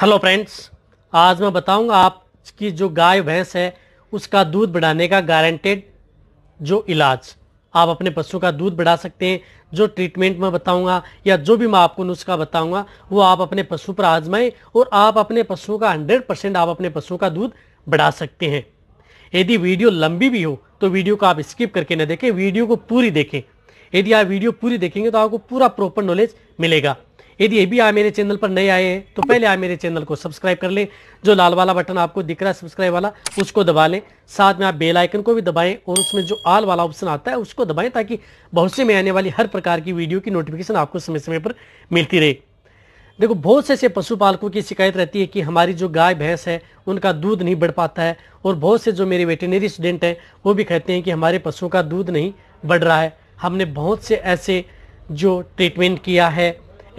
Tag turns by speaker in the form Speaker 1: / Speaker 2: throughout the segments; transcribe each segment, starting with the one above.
Speaker 1: hello friends आज मैं बताऊंगा आपकी जो गाय भैंस है उसका दूध बढ़ाने का गारंटेड जो इलाज आप अपने पशु का दूध बढ़ा सकते हैं जो ट्रीटमेंट मैं बताऊंगा या जो भी मैं आपको नुस्खा बताऊंगा वो आप अपने पशु पर आजमाएं और आप अपने पशु का 100 परसेंट आप अपने पशु का दूध बढ़ा सकते हैं यदि वीडियो लंबी भी हो तो वीडियो को आप स्किप करके ना देखें वीडियो को पूरी देखें यदि आप वीडियो पूरी देखेंगे तो आपको पूरा प्रॉपर नॉलेज मिलेगा यदि अभी आप मेरे चैनल पर नए आए हैं तो पहले आप मेरे चैनल को सब्सक्राइब कर लें जो लाल वाला बटन आपको दिख रहा है सब्सक्राइब वाला उसको दबा लें साथ में आप बेल आइकन को भी दबाएं और उसमें जो आल वाला ऑप्शन आता है उसको दबाएं ताकि भविष्य में आने वाली हर प्रकार की वीडियो की नोटिफिकेशन आपको समय समय पर मिलती रहे देखो बहुत से ऐसे पशुपालकों की शिकायत रहती है कि हमारी जो गाय भैंस है उनका दूध नहीं बढ़ पाता है और बहुत से जो मेरे वेटेनरी स्टूडेंट हैं वो भी कहते हैं कि हमारे पशुओं का दूध नहीं बढ़ रहा है हमने बहुत से ऐसे जो ट्रीटमेंट किया है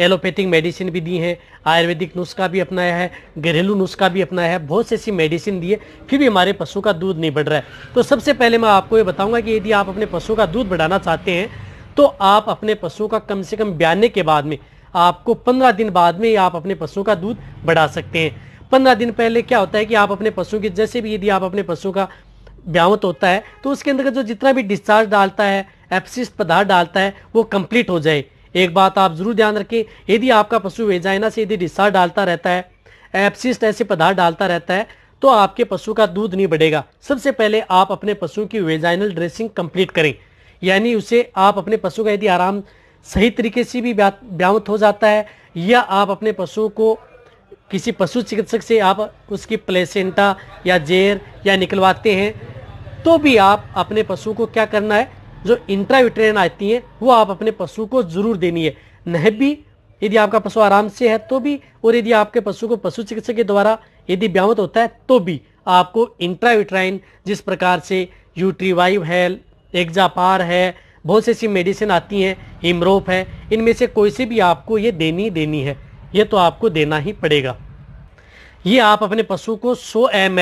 Speaker 1: एलोपैथिक मेडिसिन भी दी हैं आयुर्वेदिक नुस्खा भी अपनाया है घरेलू नुस्खा भी अपनाया है बहुत सी ऐसी मेडिसिन दी है फिर भी हमारे पशु का दूध नहीं बढ़ रहा है तो सबसे पहले मैं आपको ये बताऊंगा कि यदि आप अपने पशु का दूध बढ़ाना चाहते हैं तो आप अपने पशु का कम से कम ब्याने के बाद में आपको पंद्रह दिन बाद में आप अपने पशु का दूध बढ़ा सकते हैं पंद्रह दिन पहले क्या होता है कि आप अपने पशु की जैसे भी यदि आप अपने पशु का ब्यावत होता है तो उसके अंदर जो जितना भी डिस्चार्ज डालता है एप्सिस्ट पदार्थ डालता है वो कंप्लीट हो जाए एक बात आप जरूर ध्यान रखें यदि आपका पशु वेजाइना से यदि रिसा डालता रहता है एप्सिस्ट ऐसे पदार्थ डालता रहता है तो आपके पशु का दूध नहीं बढ़ेगा सबसे पहले आप अपने पशु की वेजाइनल ड्रेसिंग कंप्लीट करें यानी उसे आप अपने पशु का यदि आराम सही तरीके से भी ब्यावत हो जाता है या आप अपने पशु को किसी पशु चिकित्सक से आप उसकी प्लेसेंटा या जेर या निकलवाते हैं तो भी आप अपने पशु को क्या करना है जो इंट्राविट्रेन आती हैं वो आप अपने पशु को जरूर देनी है नह भी यदि आपका पशु आराम से है तो भी और यदि आपके पशु को पशु चिकित्सक के द्वारा यदि ब्यावत होता है तो भी आपको इंट्राविट्राइन जिस प्रकार से यूट्रीवाइव है एग्जापार है बहुत सी ऐसी मेडिसिन आती हैं हिमरोप है इनमें से कोई से भी आपको ये देनी देनी है ये तो आपको देना ही पड़ेगा ये आप अपने पशु को 100 एम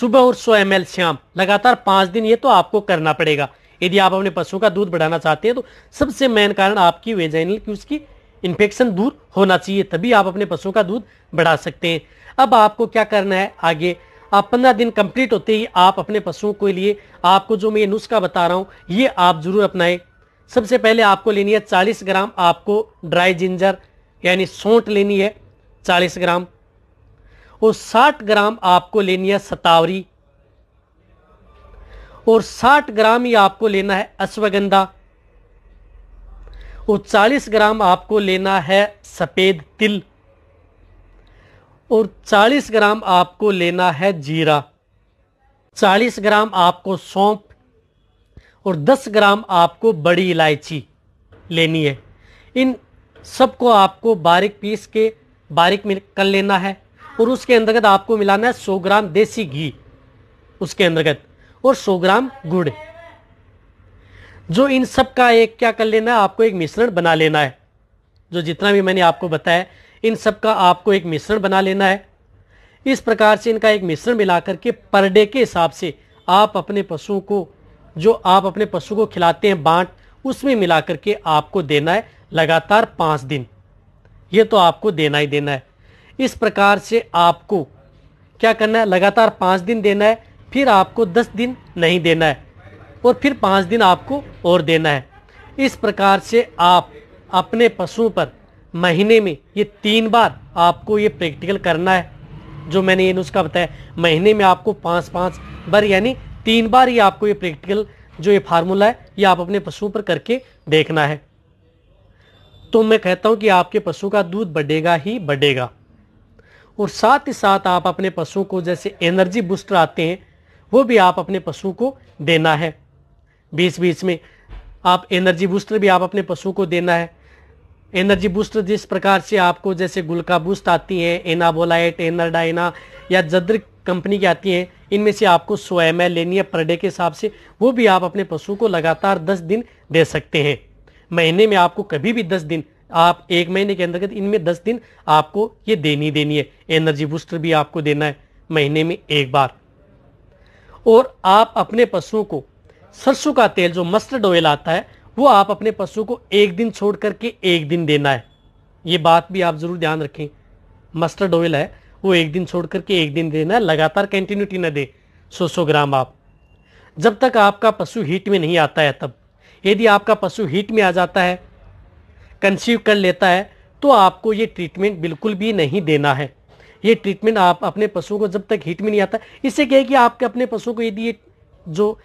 Speaker 1: सुबह और 100 एम शाम लगातार पाँच दिन ये तो आपको करना पड़ेगा यदि आप अपने पशुओं का दूध बढ़ाना चाहते हैं तो सबसे मेन कारण आपकी वेजाइनल की उसकी इन्फेक्शन दूर होना चाहिए तभी आप अपने पशुओं का दूध बढ़ा सकते हैं अब आपको क्या करना है आगे आप पंद्रह दिन कंप्लीट होते ही आप अपने पशुओं के लिए आपको जो मैं ये नुस्खा बता रहा हूँ ये आप जरूर अपनाएं सबसे पहले आपको लेनी है चालीस ग्राम आपको ड्राई जिंजर यानी सौंठ लेनी है चालीस ग्राम और साठ ग्राम आपको लेनी है सतावरी और 60 ग्राम ही आपको लेना है अश्वगंधा और 40 ग्राम आपको लेना है सफ़ेद तिल और 40 ग्राम आपको लेना है जीरा 40 ग्राम आपको सौंप और 10 ग्राम आपको बड़ी इलायची लेनी है इन सबको आपको बारीक पीस के बारीक कर लेना है और उसके अंतर्गत आपको मिलाना है 100 ग्राम देसी घी उसके अंतर्गत और 100 ग्राम गुड़ जो इन सब का एक क्या कर लेना है आपको एक मिश्रण बना लेना है जो जितना भी मैंने आपको बताया इन सब का आपको एक मिश्रण बना लेना है इस प्रकार से इनका एक मिश्रण मिलाकर के पर डे के हिसाब से आप अपने पशुओं को जो आप अपने पशु को खिलाते हैं बांट उसमें मिला करके आपको देना है लगातार पाँच दिन ये तो आपको देना ही देना है इस प्रकार से आपको क्या करना है लगातार पाँच दिन देना है फिर आपको दस दिन नहीं देना है और फिर पाँच दिन आपको और देना है इस प्रकार से आप अपने पशुओं पर महीने में ये तीन बार आपको ये प्रैक्टिकल करना है जो मैंने ये नुस्खा बताया महीने में आपको पाँच पाँच बार यानी तीन बार ये आपको ये प्रैक्टिकल जो ये फार्मूला है ये आप अपने पशुओं पर करके देखना है तो मैं कहता हूँ कि आपके पशु का दूध बढ़ेगा ही बढ़ेगा और साथ ही साथ आप अपने पशुओं को जैसे एनर्जी बूस्टर आते हैं वो भी आप अपने पशु को देना है बीच बीच में आप एनर्जी बूस्टर भी आप अपने पशु को देना है एनर्जी बूस्टर जिस प्रकार से आपको जैसे गुलका बूस्ट आती हैं एनाबोलाइट एनाडाइना या जद्र कंपनी की आती हैं इनमें से आपको सो एम लेनी है पर डे के हिसाब से वो भी आप अपने पशु को लगातार दस दिन दे सकते हैं महीने में आपको कभी भी दस दिन आप एक महीने के अंतर्गत इनमें दस दिन आपको ये देनी देनी है एनर्जी बूस्टर भी आपको देना है महीने में एक बार और आप अपने पशुओं को सरसों का तेल जो मस्टर्ड ऑयल आता है वो आप अपने पशुओं को एक दिन छोड़ करके एक दिन देना है ये बात भी आप ज़रूर ध्यान रखें मस्टर्ड ऑयल है वो एक दिन छोड़ करके एक दिन देना है लगातार कंटिन्यूटी ना दे सौ सौ ग्राम आप जब तक आपका पशु हीट में नहीं आता है तब यदि आपका पशु हीट में आ जाता है कंसीव कर लेता है तो आपको ये ट्रीटमेंट बिल्कुल भी नहीं देना है ये ट्रीटमेंट आप अपने पशुओं को जब तक हीट में नहीं आता इससे क्या है कि आपके अपने पशुओं को यदि ये जो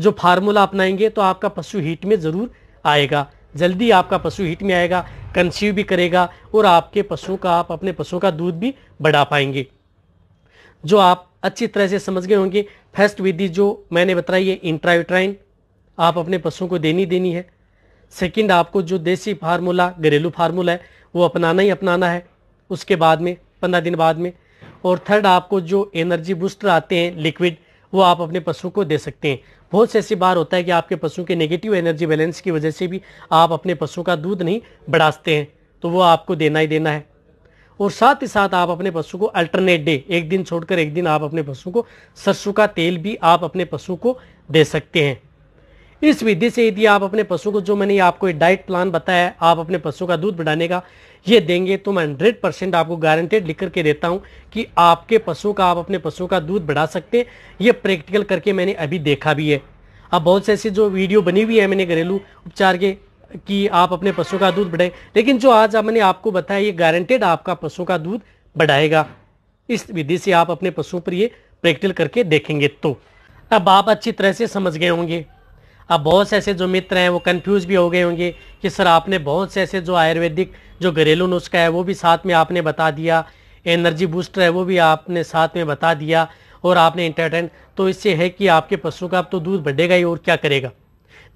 Speaker 1: जो फार्मूला अपनाएंगे तो आपका पशु हीट में ज़रूर आएगा जल्दी आपका पशु हीट में आएगा कंसीव भी करेगा और आपके पशुओं का आप अपने पशुओं का दूध भी बढ़ा पाएंगे जो आप अच्छी तरह से समझ गए होंगे फर्स्ट विधि जो मैंने बताई है इंट्राविट्राइन आप अपने पशुओं को देनी देनी है सेकंड आपको जो देसी फार्मूला घरेलू फार्मूला है वो अपनाना ही अपनाना है उसके बाद में पंद्रह दिन बाद में और थर्ड आपको जो एनर्जी बूस्टर आते हैं लिक्विड वो आप अपने पशु को दे सकते हैं बहुत से ऐसी बार होता है कि आपके पशु के नेगेटिव एनर्जी बैलेंस की वजह से भी आप अपने पशु का दूध नहीं बढ़ाते हैं तो वो आपको देना ही देना है और साथ ही साथ आप अपने पशु को अल्टरनेट डे एक दिन छोड़कर एक दिन आप अपने पशु को सरसों का तेल भी आप अपने पशु को दे सकते हैं इस विधि से यदि आप अपने पशु को जो मैंने आपको डाइट प्लान बताया आप अपने पशु का दूध बढ़ाने का ये देंगे तो मैं हंड्रेड परसेंट आपको गारंटेड लिख करके देता हूँ कि आपके पशु का आप अपने पशु का दूध बढ़ा सकते हैं ये प्रैक्टिकल करके मैंने अभी देखा भी है अब बहुत से ऐसी जो वीडियो बनी हुई है मैंने घरेलू उपचार के कि आप अपने पशु का दूध बढ़ाए लेकिन जो आज मैंने आपको बताया ये गारंटेड आपका पशु का दूध बढ़ाएगा इस विधि से आप अपने पशुओं पर ये प्रैक्टिकल करके देखेंगे तो अब आप अच्छी तरह से समझ गए होंगे अब बहुत से ऐसे जो मित्र हैं वो कंफ्यूज भी हो गए होंगे कि सर आपने बहुत से ऐसे जो आयुर्वेदिक जो घरेलू नुस्खा है वो भी साथ में आपने बता दिया एनर्जी बूस्टर है वो भी आपने साथ में बता दिया और आपने इंटरटेंट तो इससे है कि आपके पशु का अब तो दूध बढ़ेगा ही और क्या करेगा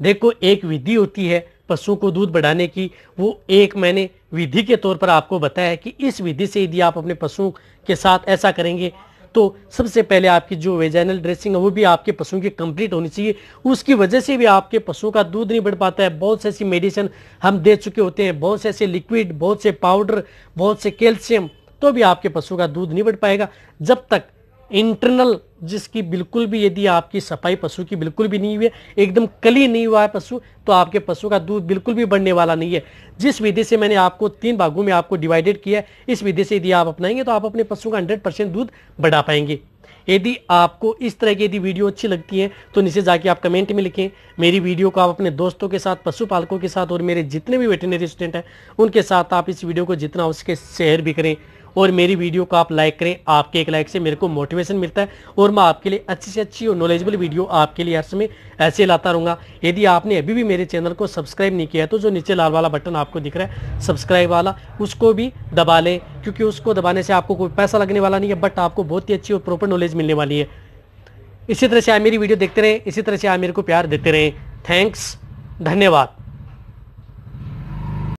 Speaker 1: देखो एक विधि होती है पशु को दूध बढ़ाने की वो एक मैंने विधि के तौर पर आपको बताया कि इस विधि से यदि आप अपने पशुओं के साथ ऐसा करेंगे तो सबसे पहले आपकी जो वेजाइनल ड्रेसिंग है वो भी आपके पशुओं की कंप्लीट होनी चाहिए उसकी वजह से भी आपके पशुओं का दूध नहीं बढ़ पाता है बहुत से ऐसी मेडिसिन हम दे चुके होते हैं बहुत से ऐसे लिक्विड बहुत से पाउडर बहुत से कैल्शियम तो भी आपके पशुओं का दूध नहीं बढ़ पाएगा जब तक इंटरनल जिसकी बिल्कुल भी यदि आपकी सफाई पशु की बिल्कुल भी नहीं हुई है एकदम कली नहीं हुआ है पशु तो आपके पशु का दूध बिल्कुल भी बढ़ने वाला नहीं है जिस विधि से मैंने आपको तीन भागों में आपको डिवाइडेड किया है इस विधि से यदि आप अपनाएंगे तो आप अपने पशु का हंड्रेड परसेंट दूध बढ़ा पाएंगे यदि आपको इस तरह की यदि वीडियो अच्छी लगती है तो नीचे जाके आप कमेंट में लिखें मेरी वीडियो को आप अपने दोस्तों के साथ पशुपालकों के साथ और मेरे जितने भी वेटनरी स्टूडेंट हैं उनके साथ आप इस वीडियो को जितना हो सके शेयर भी करें और मेरी वीडियो को आप लाइक करें आपके एक लाइक से मेरे को मोटिवेशन मिलता है और मैं आपके लिए अच्छी से अच्छी और नॉलेजेबल वीडियो आपके लिए हर समय ऐसे लाता रहूँगा यदि आपने अभी भी मेरे चैनल को सब्सक्राइब नहीं किया तो जो नीचे लाल वाला बटन आपको दिख रहा है सब्सक्राइब वाला उसको भी दबा लें क्योंकि उसको दबाने से आपको कोई पैसा लगने वाला नहीं है बट आपको बहुत ही अच्छी और प्रॉपर नॉलेज मिलने वाली है इसी तरह से आप मेरी वीडियो देखते रहें इसी तरह से आप मेरे को प्यार देते रहें थैंक्स धन्यवाद